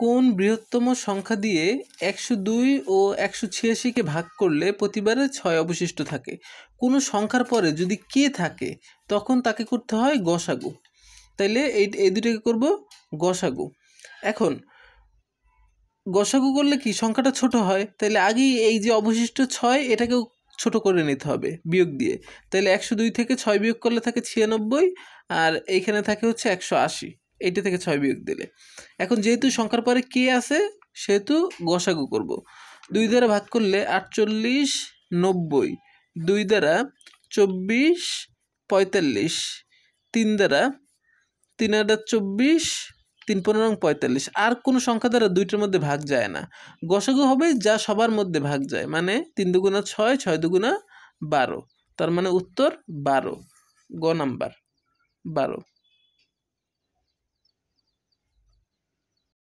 কোন বৃহত্তম সংখ্যা দিয়ে একশো দুই ও একশো ছিয়াশিকে ভাগ করলে প্রতিবারে ছয় অবশিষ্ট থাকে কোনো সংখ্যার পরে যদি কে থাকে তখন তাকে করতে হয় গসাগু তাইলে এই এই দুটাকে করবো গসাগু এখন গসাগু করলে কি সংখ্যাটা ছোট হয় তাহলে আগেই এই যে অবশিষ্ট ছয় এটাকেও ছোট করে নিতে হবে বিয়োগ দিয়ে তাহলে একশো দুই থেকে ছয় বিয়োগ করলে থাকে ছিয়ানব্বই আর এইখানে থাকে হচ্ছে একশো আশি এইটা থেকে ছয় বিয়োগ দিলে এখন যেহেতু সংখ্যার পরে কে আছে সেহেতু গসাগু করব। দুই দ্বারা ভাগ করলে আটচল্লিশ নব্বই দুই দ্বারা চব্বিশ পঁয়তাল্লিশ তিন দ্বারা তিন হাজার চব্বিশ তিন পনেরো পঁয়তাল্লিশ আর কোনো সংখ্যা দ্বারা দুইটার মধ্যে ভাগ যায় না গসাগু হবে যা সবার মধ্যে ভাগ যায় মানে তিন দুগুণা ছয় ছয় দুগুণা বারো তার মানে উত্তর বারো গ নাম্বার বারো